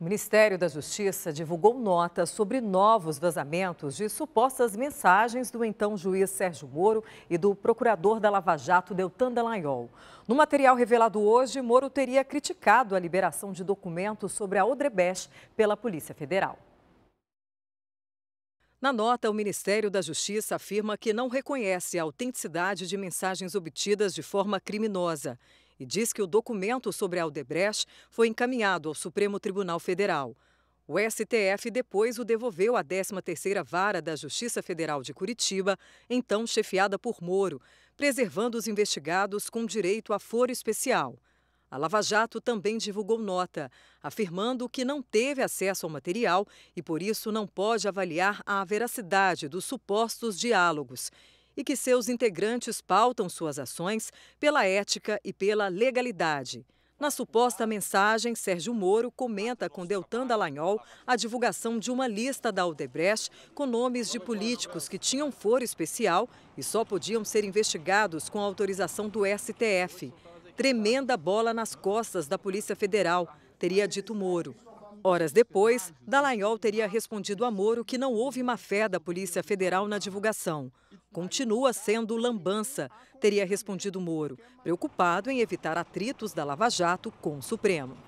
O Ministério da Justiça divulgou nota sobre novos vazamentos de supostas mensagens do então juiz Sérgio Moro e do procurador da Lava Jato, Deltan Dallagnol. No material revelado hoje, Moro teria criticado a liberação de documentos sobre a Odebrecht pela Polícia Federal. Na nota, o Ministério da Justiça afirma que não reconhece a autenticidade de mensagens obtidas de forma criminosa e diz que o documento sobre a Aldebrecht foi encaminhado ao Supremo Tribunal Federal. O STF depois o devolveu à 13ª Vara da Justiça Federal de Curitiba, então chefiada por Moro, preservando os investigados com direito a foro especial. A Lava Jato também divulgou nota, afirmando que não teve acesso ao material e por isso não pode avaliar a veracidade dos supostos diálogos e que seus integrantes pautam suas ações pela ética e pela legalidade. Na suposta mensagem, Sérgio Moro comenta com Deltan Dallagnol a divulgação de uma lista da Odebrecht com nomes de políticos que tinham foro especial e só podiam ser investigados com autorização do STF. Tremenda bola nas costas da Polícia Federal, teria dito Moro. Horas depois, Dallagnol teria respondido a Moro que não houve má fé da Polícia Federal na divulgação continua sendo lambança, teria respondido Moro, preocupado em evitar atritos da Lava Jato com o Supremo.